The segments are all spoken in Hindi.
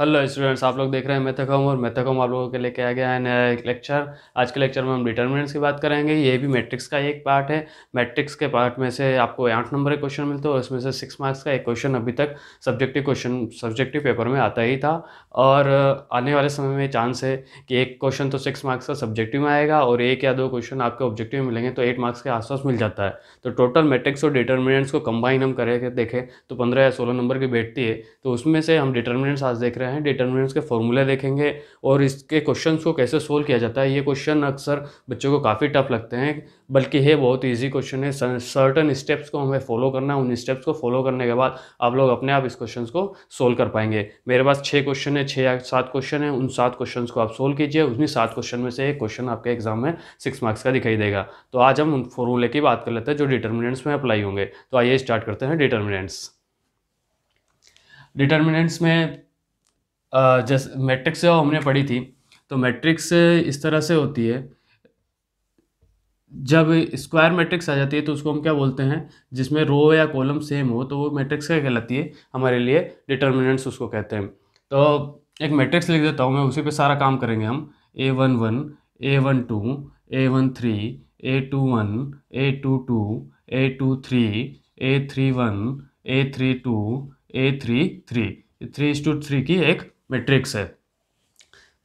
हेलो स्टूडेंट्स आप लोग देख रहे हैं मेथकॉम और मेथकॉम आप लोगों के लिए आ गया है नया एक लेक्चर आज के लेक्चर में हम डिटर्मिनेंट्स की बात करेंगे ये भी मैट्रिक्स का एक पार्ट है मैट्रिक्स के पार्ट में से आपको आठ नंबर के क्वेश्चन मिलते हैं और उसमें से सिक्स मार्क्स का एक क्वेश्चन अभी तक सब्जेक्टिव क्वेश्चन सब्जेक्टिव पेपर में आता ही था और आने वाले समय में चांस है कि एक क्वेश्चन तो सिक्स मार्क्स का सब्जेक्टिव में आएगा और एक या दो क्वेश्चन आपके ऑब्जेक्टिव में मिलेंगे तो एट मार्क्स के आसपास मिल जाता है तो टोटल मैट्रिक्स और डिटर्मिनेंट्स को कंबाइन हम करके देखें तो पंद्रह या सोलह नंबर की बैठती है तो उसमें से हम डिटर्मिनेंट्स आज देख रहे हैं हैं डिटर्मिनेंट्स के फॉर्मूले देखेंगे और इसके क्वेश्चंस को कैसे सोल्व किया जाता है ये क्वेश्चन अक्सर बच्चों को काफ़ी टफ लगते हैं बल्कि ये बहुत इजी क्वेश्चन है सर्टन स्टेप्स को हमें फॉलो करना है उन स्टेप्स को फॉलो करने के बाद आप लोग अपने आप इस क्वेश्चन को सोल्व कर पाएंगे मेरे पास छः क्वेश्चन है छः या सात क्वेश्चन है उन सात क्वेश्चन को आप सोल्व कीजिए उन्हीं सात क्वेश्चन में से एक क्वेश्चन आपके एग्जाम में सिक्स मार्क्स का दिखाई देगा तो आज हम उन फॉर्मूले की बात कर लेते हैं जो डिटर्मिनेंट्स में अप्लाई होंगे तो आइए स्टार्ट करते हैं डिटर्मिनेंट्स डिटर्मिनेंट्स में जैसे मैट्रिक्स जो हमने पढ़ी थी तो मैट्रिक्स इस तरह से होती है जब स्क्वायर मैट्रिक्स आ जाती है तो उसको हम क्या बोलते हैं जिसमें रो या कॉलम सेम हो तो वो मैट्रिक्स क्या कहलाती है हमारे लिए डिटर्मिनेंट्स उसको कहते हैं तो एक मैट्रिक्स लिख देता हूँ मैं उसी पे सारा काम करेंगे हम A one one A one two A one three A two one A two two A two three A three one A three two A three three three two three की एक मैट्रिक्स है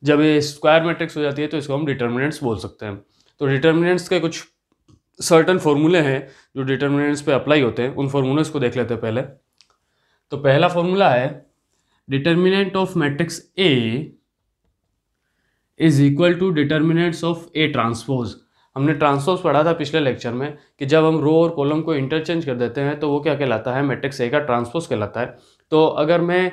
जब ये स्क्वायर मैट्रिक्स हो जाती है तो इसको हम डिटर्मिनेंट्स बोल सकते हैं तो डिटर्मिनेंट्स के कुछ सर्टन फॉर्मूले हैं जो डिटर्मिनेंट्स पे अप्लाई होते हैं उन फॉर्मूलेस को देख लेते हैं पहले तो पहला फॉर्मूला है determinant of matrix A is equal to determinants of A transpose हमने ट्रांसपोज पढ़ा था पिछले लेक्चर में कि जब हम रो और कॉलम को इंटरचेंज कर देते हैं तो वो क्या कहलाता है मैट्रिक्स ए का ट्रांसपोज कहलाता है तो अगर मैं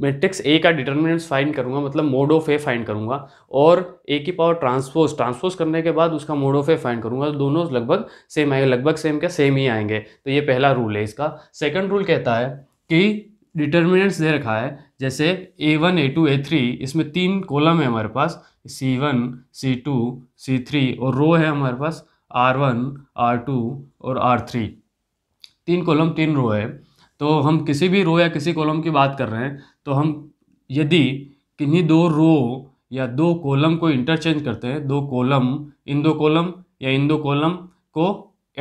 मैट्रिक्स ए का डिटर्मिनेंट्स फाइंड करूंगा मतलब मोड ऑफ ए फाइंड करूंगा और ए की पावर ट्रांसपोज ट्रांसपोज करने के बाद उसका मोड ऑफ ए फाइंड करूंगा तो दोनों लगभग सेम आएंगे लगभग सेम क्या सेम ही आएंगे तो ये पहला रूल है इसका सेकंड रूल कहता है कि डिटर्मिनेंट्स दे रखा है जैसे A one A two A three इसमें तीन कोलम है हमारे पास C one C two C three और रो है हमारे पास आर वन आर टू और आर थ्री तीन कॉलम तीन रो है तो हम किसी भी रो या किसी कॉलम की बात कर रहे हैं तो हम यदि किन्हीं दो रो या दो कॉलम को इंटरचेंज करते हैं दो कॉलम इन दो कॉलम या इन दो कॉलम को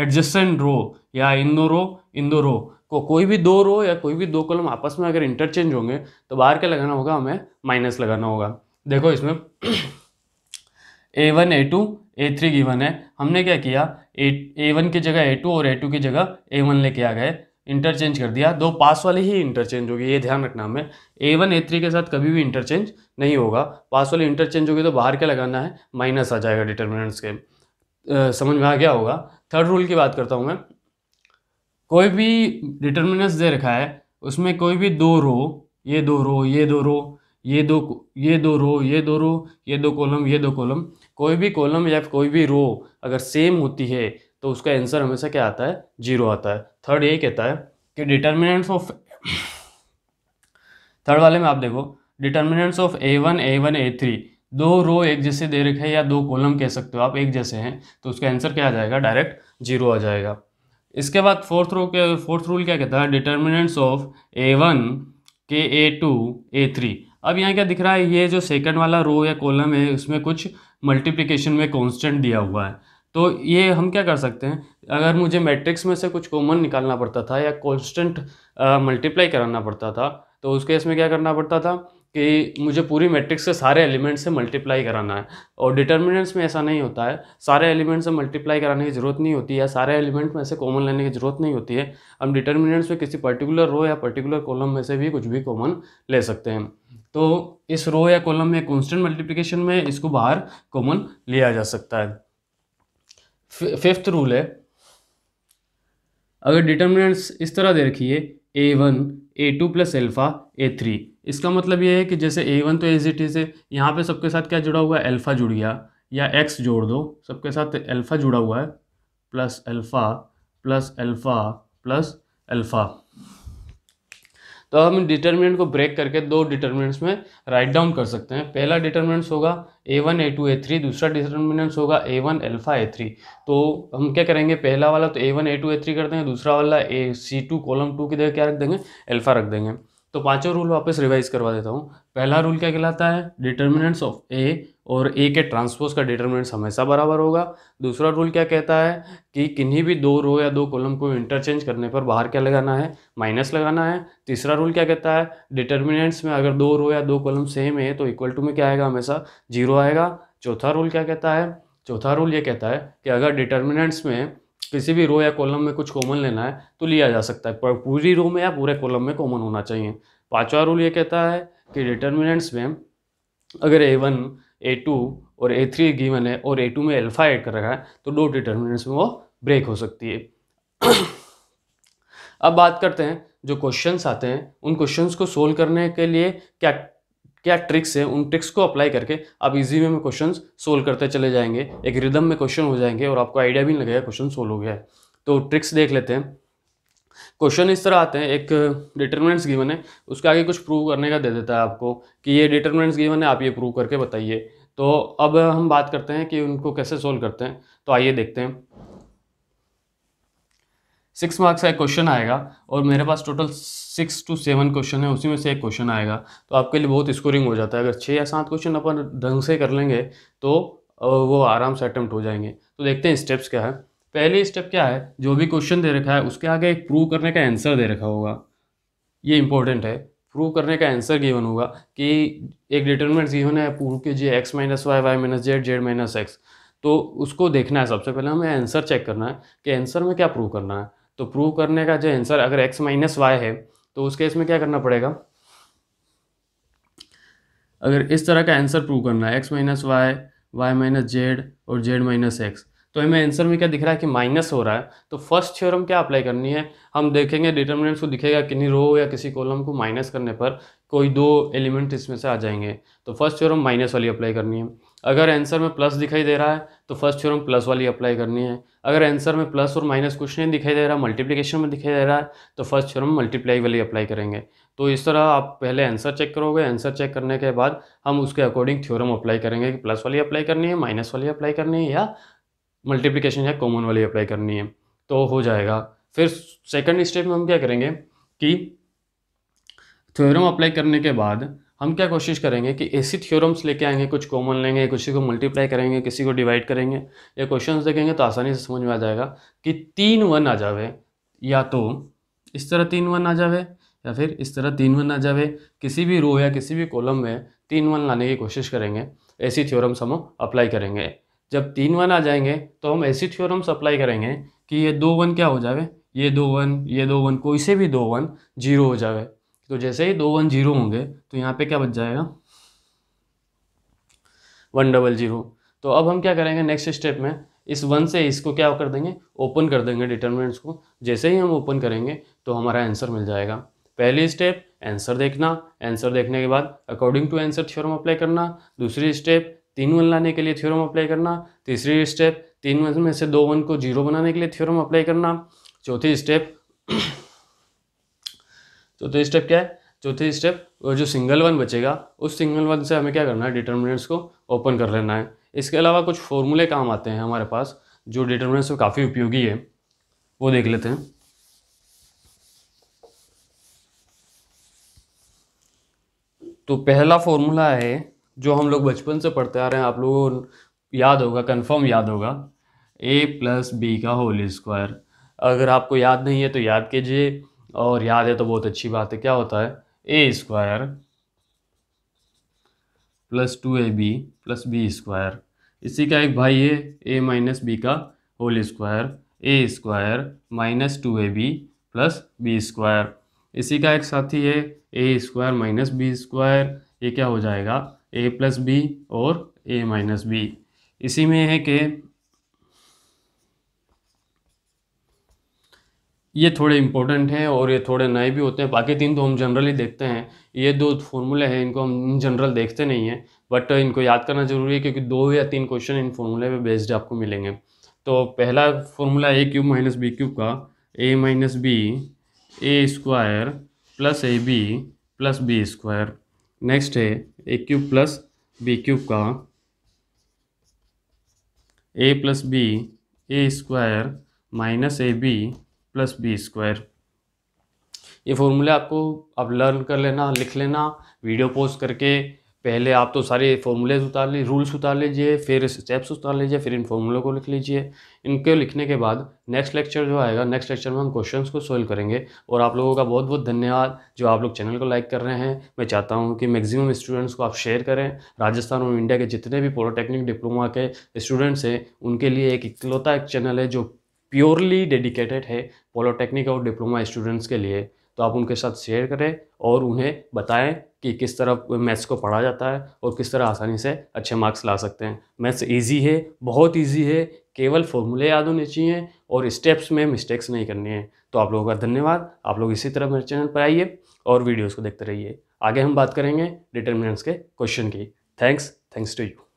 एडजस्टेंट रो या इन दो रो इन दो रो को कोई भी दो रो या कोई भी दो कॉलम आपस में अगर इंटरचेंज होंगे तो बाहर क्या लगाना होगा हमें माइनस लगाना होगा देखो इसमें A one A two A three given है हमने क्या किया ए ए वन की जगह ए टू और ए टू की जगह ए वन लेके आ गए इंटरचेंज कर दिया दो पास वाले ही इंटरचेंज होगी ये ध्यान रखना हमें ए वन ए थ्री के साथ कभी भी इंटरचेंज नहीं होगा पास वाले इंटरचेंज होगी तो बाहर क्या लगाना है माइनस आ जाएगा डिटर्मिनेंट्स के समझ में आ गया होगा थर्ड रूल की बात करता हूँ मैं कोई भी डिटर्मिनेंट्स दे रखा है उसमें कोई भी दो रो ये दो रो ये दो रो ये दो ये दो रो ये दो रो ये दो कॉलम ये दो कॉलम कोई भी कॉलम या कोई भी रो अगर सेम होती है तो उसका आंसर हमेशा क्या आता है जीरो आता है थर्ड यही कहता है कि डिटर्मिनेंट्स ऑफ थर्ड वाले में आप देखो determinants of A one A one A three दो रो एक जैसे दे रखे हैं या दो कॉलम कह सकते हो आप एक जैसे हैं तो उसका आंसर क्या आ जाएगा डायरेक्ट जीरो आ जाएगा इसके बाद फोर्थ रो के फोर्थ रूल क्या कहता है डिटर्मिनेंट्स ऑफ ए वन के ए टू ए थ्री अब यहाँ क्या दिख रहा है ये जो सेकंड वाला रो या कॉलम है उसमें कुछ मल्टीप्लिकेशन में कॉन्स्टेंट दिया हुआ है तो ये हम क्या कर सकते हैं अगर मुझे मैट्रिक्स में से कुछ कॉमन निकालना पड़ता था या कॉन्स्टेंट मल्टीप्लाई कराना पड़ता था तो उस केस में क्या करना पड़ता था कि मुझे पूरी मैट्रिक्स के सारे एलिमेंट से मल्टीप्लाई कराना है और डिटर्मिनेंट्स में ऐसा नहीं होता है सारे एलिमेंट से मल्टीप्लाई कराने की ज़रूरत नहीं होती है सारे एलिमेंट में से कॉमन लेने की ज़रूरत नहीं होती है हम डिटर्मिनेंट्स में किसी पर्टिकुलर रो या पर्टिकुलर कॉलम में से भी कुछ भी कॉमन ले सकते हैं तो इस रो या कॉलम में कॉन्स्टेंट मल्टीप्लिकेशन में इसको बाहर कॉमन लिया जा सकता है फिफ्थ रूल है अगर डिटर्मिनेंट्स इस तरह दे रखिए A one A two plus alpha A three इसका मतलब ये है कि जैसे ए वन तो एज इट इज़ है यहाँ पे सबके साथ क्या जुड़ा हुआ है एल्फ़ा जुड़ गया या एक्स जोड़ दो सबके साथ एल्फा जुड़ा हुआ है plus alpha plus alpha plus alpha तो हम डिटर्मिनेंट को ब्रेक करके दो डिटर्मिनेंट्स में राइट डाउन कर सकते हैं पहला डिटर्मिनेंट्स होगा A one A two A three दूसरा डिटर्मिनेंट्स होगा A one alpha A three तो हम क्या करेंगे पहला वाला तो A one A two A three कर देंगे दूसरा वाला A C two column two की जगह क्या रख देंगे एल्फा रख देंगे तो पांचों रूल वापस रिवाइज करवा देता हूँ पहला रूल क्या कहलाता है डिटर्मिनेंट्स ऑफ ए और ए के ट्रांसपोज का डिटर्मिनेंट्स हमेशा बराबर होगा दूसरा रूल क्या कहता है कि किन्हीं भी दो रो या दो कॉलम को इंटरचेंज करने पर बाहर क्या लगाना है माइनस लगाना है तीसरा रूल क्या कहता है डिटर्मिनेंट्स में अगर दो रो या दो कॉलम सेम है तो इक्वल टू में क्या आएगा हमेशा जीरो आएगा चौथा रूल क्या कहता है चौथा रूल ये कहता है कि अगर डिटर्मिनेंट्स में किसी भी रो या कॉलम में कुछ कॉमन लेना है तो लिया जा सकता है पर पूरी रो में या पूरे कॉलम में कॉमन होना चाहिए पांचवा रूल ये कहता है कि डिटर्मिनेंट्स में अगर ए वन ए टू और ए थ्री गिवन है और ए टू में एल्फा ऐड कर रखा है तो दो डिटर्मिनेंट्स में वो ब्रेक हो सकती है अब बात करते हैं जो क्वेश्चंस आते हैं उन क्वेश्चंस को सोल्व करने के लिए क्या क्या ट्रिक्स है उन ट्रिक्स को अप्लाई करके आप इजी वे में क्वेश्चन सोल्व करते चले जाएंगे एक रिदम में क्वेश्चन हो जाएंगे और आपको आइडिया भी नहीं लगेगा क्वेश्चन सोल्व हो गया है तो ट्रिक्स देख लेते हैं क्वेश्चन इस तरह आते हैं एक डिटर्मिनेंट्स गिवन है उसके आगे कुछ प्रूव करने का दे देता है आपको कि ये डिटर्मिनेंट्स गिवन है आप ये प्रूव करके बताइए तो अब हम बात करते हैं कि उनको कैसे सोल्व करते हैं तो आइए देखते हैं सिक्स मार्क्स का एक क्वेश्चन आएगा और मेरे पास total six two seven question है उसी में से एक क्वेश्चन आएगा तो आपके लिए बहुत स्कोरिंग हो जाता है अगर छः या सात क्वेश्चन अपन ढंग से कर लेंगे तो वो आराम से अटैम्प्ट हो जाएंगे तो देखते हैं स्टेप्स क्या है पहले स्टेप क्या है जो भी क्वेश्चन दे रखा है उसके आगे एक प्रूव करने का आंसर दे रखा होगा ये इंपॉर्टेंट है प्रूव करने का आंसर गिवन होगा कि एक डिटर्मेंट गिवन है प्रूव जी X minus Y Y minus Z Z minus X तो उसको देखना है सबसे पहले हमें आंसर चेक करना है कि आंसर में क्या प्रूव करना है तो प्रूव करने का जो आंसर अगर एक्स माइनस वाई है तो उस केस में क्या करना पड़ेगा अगर इस तरह का आंसर प्रूव करना है X minus Y Y minus Z और जेड माइनस एक्स तो हमें आंसर में क्या दिख रहा है कि माइनस हो रहा है तो फर्स्ट थ्योरम क्या अप्लाई करनी है हम देखेंगे डिटर्मिनेंट्स को दिखेगा किन्हीं रो या किसी कॉलम को माइनस करने पर कोई दो एलिमेंट इसमें से आ जाएंगे तो फर्स्ट थ्योरम माइनस वाली अप्लाई करनी है अगर आंसर में प्लस दिखाई दे रहा है तो फर्स्ट थ्योरम प्लस वाली अप्लाई करनी है अगर आंसर में प्लस और माइनस कुछ नहीं दिखाई दे रहा मल्टीप्लिकेशन में दिखाई दे रहा है तो फर्स्ट थ्योरम मल्टीप्लाई वाली अप्लाई करेंगे तो इस तरह आप पहले आंसर चेक करोगे आंसर चेक करने के बाद हम उसके अकॉर्डिंग थ्योरम अप्लाई करेंगे कि प्लस वाली अप्लाई करनी है माइनस वाली अप्लाई करनी है या मल्टीप्लिकेशन या कॉमन वाली अप्लाई करनी है तो हो जाएगा फिर सेकेंड स्टेप में हम क्या करेंगे कि थ्योरम अप्लाई करने के बाद हम क्या कोशिश करेंगे कि ऐसी थ्योरम्स लेके आएंगे कुछ कॉमन लेंगे किसी को मल्टीप्लाई करेंगे किसी को डिवाइड करेंगे या क्वेश्चन देखेंगे तो आसानी से समझ में आ जाएगा कि तीन वन आ जावे या तो इस तरह तीन वन आ जावे या फिर इस तरह तीन वन आ जावे किसी भी रो या किसी भी कॉलम में तीन वन लाने की कोशिश करेंगे ऐसी थ्योरम्स हम अप्लाई करेंगे जब तीन वन आ जाएंगे तो हम ऐसी थ्योरम्स अप्लाई करेंगे कि ये दो वन क्या हो जावे ये दो वन ये दो वन कोई से भी दो वन जीरो हो जावे तो जैसे ही दो वन जीरो होंगे तो यहाँ पे क्या बच जाएगा वन डबल जीरो तो अब हम क्या करेंगे नेक्स्ट स्टेप में इस वन से इसको क्या कर देंगे ओपन कर देंगे डिटर्मिनेंट्स को जैसे ही हम ओपन करेंगे तो हमारा आंसर मिल जाएगा पहली स्टेप आंसर देखना आंसर देखने के बाद according to answer theorem apply करना दूसरी स्टेप तीन वन लाने के लिए थ्योरम अप्लाई करना तीसरी स्टेप तीन वन में से दो वन को जीरो बनाने के लिए थ्योरम अप्लाई करना चौथी स्टेप चौथे स्टेप क्या है चौथे स्टेप जो सिंगल वन बचेगा उस सिंगल वन से हमें क्या करना है डिटर्मिनेंट्स को ओपन कर लेना है इसके अलावा कुछ फॉर्मूले काम आते हैं हमारे पास जो डिटर्मिनेंट्स में काफ़ी उपयोगी है वो देख लेते हैं तो पहला फॉर्मूला है जो हम लोग बचपन से पढ़ते आ रहे हैं आप लोगों को याद होगा कंफर्म याद होगा ए प्लस बी का होल स्क्वायर अगर आपको याद नहीं है तो याद कीजिए और याद है तो बहुत अच्छी बात है क्या होता है A square plus two A B plus B square इसी का एक भाई है ए माइनस बी का whole square A square minus two A B plus B square इसी का एक साथी है A square minus B square ये क्या हो जाएगा ए प्लस बी और ए माइनस बी इसी में है कि ये थोड़े इंपॉर्टेंट हैं और ये थोड़े नए भी होते हैं बाकी तीन तो हम जनरली देखते हैं ये दो फॉर्मूले हैं इनको हम इन जनरल देखते नहीं हैं बट इनको याद करना जरूरी है क्योंकि दो या तीन क्वेश्चन इन फॉर्मूले पे बेस्ड आपको मिलेंगे तो पहला formula A cube minus B cube का A minus B A square plus A B plus B square next है A cube plus B cube का A plus B A square minus A B plus B square ये फॉर्मूले आपको आप लर्न कर लेना लिख लेना वीडियो पोस्ट करके पहले आप तो सारे फॉर्मूलेज उतार लीजिए रूल्स उतार लीजिए फिर स्टेप्स उतार लीजिए फिर इन फॉर्मूलों को लिख लीजिए इनके लिखने के बाद नेक्स्ट लेक्चर जो आएगा नेक्स्ट लेक्चर में हम क्वेश्चंस को सोल्व करेंगे और आप लोगों का बहुत बहुत धन्यवाद जो आप लोग चैनल को लाइक कर रहे हैं मैं चाहता हूँ कि मैक्सिमम स्टूडेंट्स को आप शेयर करें राजस्थान और इंडिया के जितने भी पॉलिटेक्निक डिप्लोमा के स्टूडेंट्स हैं उनके लिए एक इकलौता एक चैनल है जो प्योरली डेडिकेटेड है पॉलिटेक्निक और डिप्लोमा स्टूडेंट्स के लिए तो आप उनके साथ शेयर करें और उन्हें बताएं कि किस तरह मैथ्स को पढ़ा जाता है और किस तरह आसानी से अच्छे मार्क्स ला सकते हैं मैथ्स इजी है बहुत इजी है केवल फॉर्मूले याद होने चाहिए और स्टेप्स में मिस्टेक्स नहीं करनी है तो आप लोगों का धन्यवाद आप लोग इसी तरह मेरे चैनल पर आइए और वीडियोज़ को देखते रहिए आगे हम बात करेंगे डिटर्मिनेंट्स के क्वेश्चन की थैंक्स थैंक्स टू यू